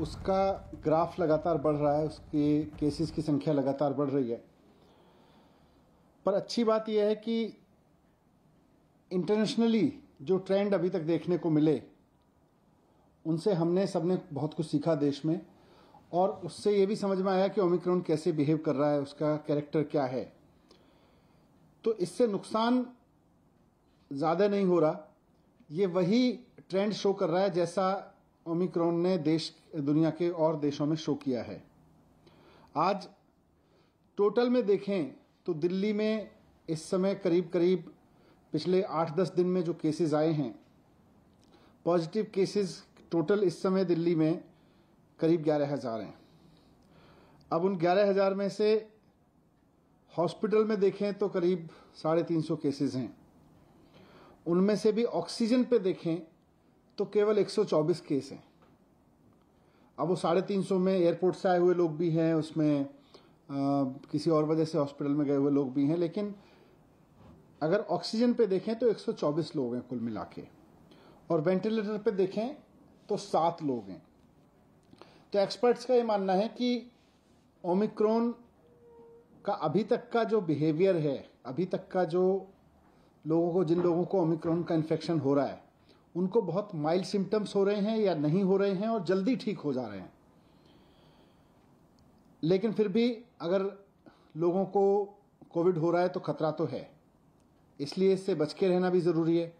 उसका ग्राफ लगातार बढ़ रहा है उसके केसेस की संख्या लगातार बढ़ रही है पर अच्छी बात यह है कि इंटरनेशनली जो ट्रेंड अभी तक देखने को मिले उनसे हमने सबने बहुत कुछ सीखा देश में और उससे ये भी समझ में आया कि ओमिक्रॉन कैसे बिहेव कर रहा है उसका कैरेक्टर क्या है तो इससे नुकसान ज़्यादा नहीं हो रहा ये वही ट्रेंड शो कर रहा है जैसा ओमिक्रॉन ने देश दुनिया के और देशों में शो किया है आज टोटल में देखें तो दिल्ली में इस समय करीब करीब पिछले आठ दस दिन में जो केसेस आए हैं पॉजिटिव केसेस टोटल इस समय दिल्ली में करीब ग्यारह हज़ार हैं अब उन ग्यारह हज़ार में से हॉस्पिटल में देखें तो करीब साढ़े तीन सौ केसेज हैं उनमें से भी ऑक्सीजन पे देखें तो केवल 124 केस हैं अब वो साढ़े तीन सौ में एयरपोर्ट से आए हुए लोग भी हैं उसमें आ, किसी और वजह से हॉस्पिटल में गए हुए लोग भी हैं लेकिन अगर ऑक्सीजन पे देखें तो 124 लोग हैं कुल मिला के और वेंटिलेटर पे देखें तो सात लोग हैं तो एक्सपर्ट्स का ये मानना है कि ओमिक्रोन का अभी तक का जो बिहेवियर है अभी तक का जो लोगों को जिन लोगों को ओमिक्रोन का इन्फेक्शन हो रहा है उनको बहुत माइल्ड सिम्टम्स हो रहे हैं या नहीं हो रहे हैं और जल्दी ठीक हो जा रहे हैं लेकिन फिर भी अगर लोगों को कोविड हो रहा है तो खतरा तो है इसलिए इससे बच के रहना भी ज़रूरी है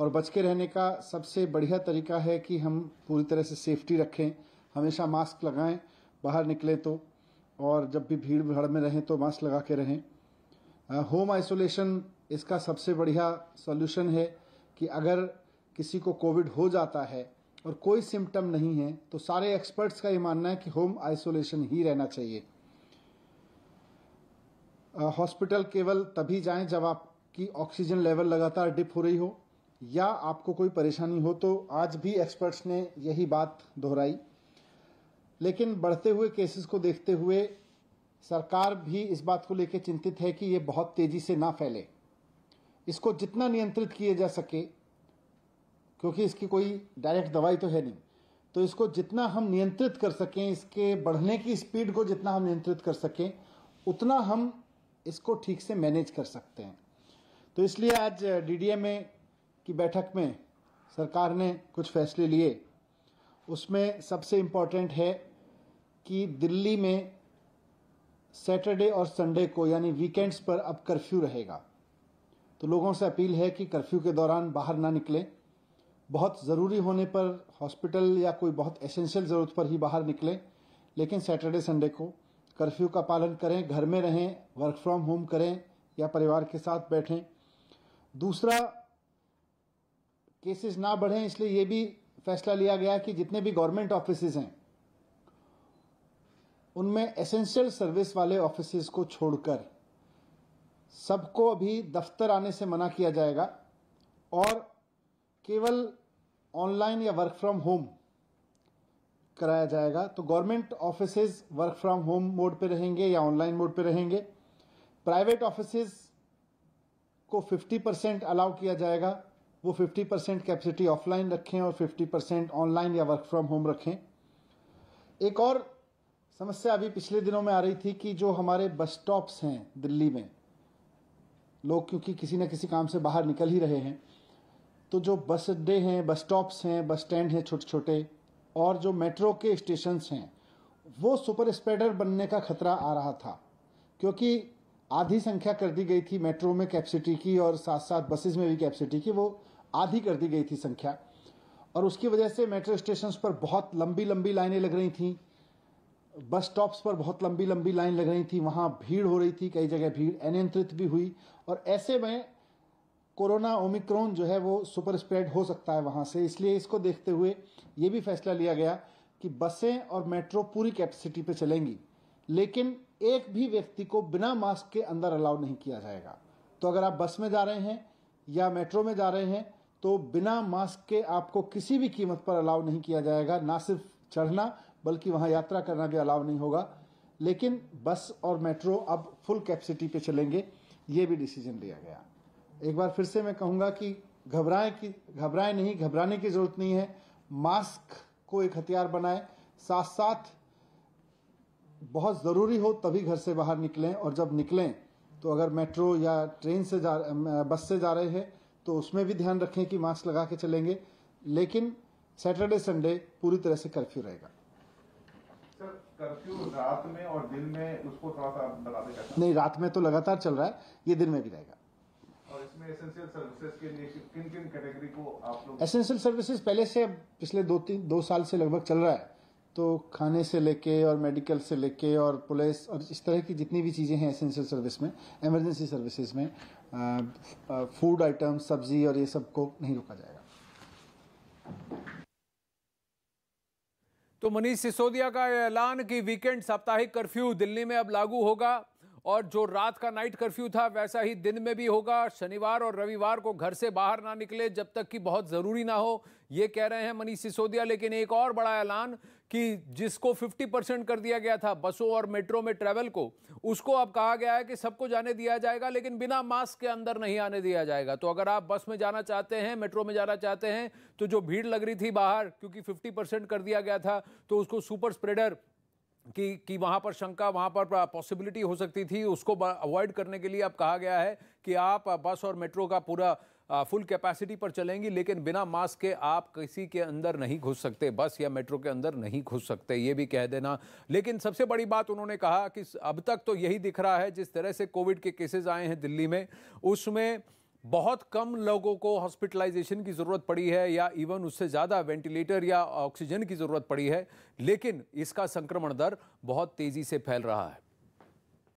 और बच के रहने का सबसे बढ़िया तरीका है कि हम पूरी तरह से सेफ्टी रखें हमेशा मास्क लगाएं बाहर निकलें तो और जब भी भीड़ भाड़ में रहें तो मास्क लगा के रहें होम आइसोलेशन इसका सबसे बढ़िया सॉल्यूशन है कि अगर किसी को कोविड हो जाता है और कोई सिम्टम नहीं है तो सारे एक्सपर्ट्स का ये मानना है कि होम आइसोलेशन ही रहना चाहिए हॉस्पिटल केवल तभी जाएं जब आपकी ऑक्सीजन लेवल लगातार डिप हो रही हो या आपको कोई परेशानी हो तो आज भी एक्सपर्ट्स ने यही बात दोहराई लेकिन बढ़ते हुए केसेस को देखते हुए सरकार भी इस बात को लेकर चिंतित है कि ये बहुत तेजी से ना फैले इसको जितना नियंत्रित किए जा सके क्योंकि इसकी कोई डायरेक्ट दवाई तो है नहीं तो इसको जितना हम नियंत्रित कर सकें इसके बढ़ने की स्पीड को जितना हम नियंत्रित कर सकें उतना हम इसको ठीक से मैनेज कर सकते हैं तो इसलिए आज डी में की बैठक में सरकार ने कुछ फैसले लिए उसमें सबसे इम्पॉर्टेंट है कि दिल्ली में सैटरडे और संडे को यानी वीकेंड्स पर अब कर्फ्यू रहेगा तो लोगों से अपील है कि कर्फ्यू के दौरान बाहर ना निकलें बहुत ज़रूरी होने पर हॉस्पिटल या कोई बहुत एसेंशियल ज़रूरत पर ही बाहर निकलें लेकिन सैटरडे संडे को कर्फ्यू का पालन करें घर में रहें वर्क फ्रॉम होम करें या परिवार के साथ बैठें दूसरा केसेस ना बढ़ें इसलिए ये भी फैसला लिया गया कि जितने भी गवर्नमेंट ऑफिस हैं उनमें एसेंशियल सर्विस वाले ऑफिस को छोड़कर सबको अभी दफ्तर आने से मना किया जाएगा और केवल ऑनलाइन या वर्क फ्रॉम होम कराया जाएगा तो government office work from home mode पे रहेंगे या ऑनलाइन मोड पे रहेंगे प्राइवेट ऑफिस को 50 परसेंट अलाउ किया जाएगा वो 50 परसेंट कैपेसिटी ऑफलाइन रखें और 50 परसेंट ऑनलाइन या वर्क फ्रॉम होम रखें एक और समस्या अभी पिछले दिनों में आ रही थी कि जो हमारे बस स्टॉप्स हैं दिल्ली में लोग क्योंकि किसी न किसी काम से बाहर निकल ही रहे हैं तो जो बस अड्डे हैं बस स्टॉप्स हैं बस स्टैंड हैं छोटे छोटे और जो मेट्रो के स्टेशन हैं वो सुपर स्प्रेडर बनने का खतरा आ रहा था क्योंकि आधी संख्या कर दी गई थी मेट्रो में कैपेसिटी की और साथ साथ बसेज में भी कैपेसिटी की वो आधी कर दी गई थी संख्या और उसकी वजह से मेट्रो स्टेशन पर बहुत लंबी लंबी लाइनें लग रही थी बस स्टॉप्स पर बहुत लंबी लंबी लाइन लग रही थी वहाँ भीड़ हो रही थी कई जगह भीड़ अनियंत्रित भी हुई और ऐसे में कोरोना ओमिक्रॉन जो है वो सुपर स्प्रेड हो सकता है वहाँ से इसलिए इसको देखते हुए ये भी फैसला लिया गया कि बसें और मेट्रो पूरी कैपेसिटी पे चलेंगी लेकिन एक भी व्यक्ति को बिना मास्क के अंदर अलाउ नहीं किया जाएगा तो अगर आप बस में जा रहे हैं या मेट्रो में जा रहे हैं तो बिना मास्क के आपको किसी भी कीमत पर अलाउ नहीं किया जाएगा ना सिर्फ चढ़ना बल्कि वहाँ यात्रा करना भी अलाउ नहीं होगा लेकिन बस और मेट्रो अब फुल कैपेसिटी पे चलेंगे ये भी डिसीजन लिया गया एक बार फिर से मैं कहूँगा कि घबराएं कि घबराएं नहीं घबराने की जरूरत नहीं है मास्क को एक हथियार बनाएं साथ साथ बहुत ज़रूरी हो तभी घर से बाहर निकलें और जब निकलें तो अगर मेट्रो या ट्रेन से जा बस से जा रहे हैं तो उसमें भी ध्यान रखें कि मास्क लगा के चलेंगे लेकिन सैटरडे संडे पूरी तरह से कर्फ्यू रहेगा सर कर्फ्यू रात में और दिन में उसको थोड़ा सा नहीं रात में तो लगातार चल रहा है ये दिन में भी रहेगा एसेंशियल सर्विसेज पहले से पिछले दो तीन दो साल से लगभग चल रहा है तो खाने से लेके और मेडिकल से लेके और पुलिस और इस तरह की जितनी भी चीज़ें हैं एसेंशियल सर्विस में इमरजेंसी सर्विसेज में फूड आइटम सब्जी और ये सब को नहीं रोका जाएगा तो मनीष सिसोदिया का ऐलान कि वीकेंड साप्ताहिक कर्फ्यू दिल्ली में अब लागू होगा और जो रात का नाइट कर्फ्यू था वैसा ही दिन में भी होगा शनिवार और रविवार को घर से बाहर ना निकले जब तक कि बहुत ज़रूरी ना हो ये कह रहे हैं मनीष सिसोदिया लेकिन एक और बड़ा ऐलान कि जिसको 50 परसेंट कर दिया गया था बसों और मेट्रो में ट्रेवल को उसको अब कहा गया है कि सबको जाने दिया जाएगा लेकिन बिना मास्क के अंदर नहीं आने दिया जाएगा तो अगर आप बस में जाना चाहते हैं मेट्रो में जाना चाहते हैं तो जो भीड़ लग रही थी बाहर क्योंकि 50 परसेंट कर दिया गया था तो उसको सुपर स्प्रेडर कि कि वहाँ पर शंका वहाँ पर पॉसिबिलिटी हो सकती थी उसको अवॉइड करने के लिए अब कहा गया है कि आप बस और मेट्रो का पूरा फुल कैपेसिटी पर चलेंगी लेकिन बिना मास्क के आप किसी के अंदर नहीं घुस सकते बस या मेट्रो के अंदर नहीं घुस सकते ये भी कह देना लेकिन सबसे बड़ी बात उन्होंने कहा कि अब तक तो यही दिख रहा है जिस तरह से कोविड के केसेज आए हैं दिल्ली में उसमें बहुत कम लोगों को हॉस्पिटलाइजेशन की ज़रूरत पड़ी है या इवन उससे ज़्यादा वेंटिलेटर या ऑक्सीजन की ज़रूरत पड़ी है लेकिन इसका संक्रमण दर बहुत तेज़ी से फैल रहा है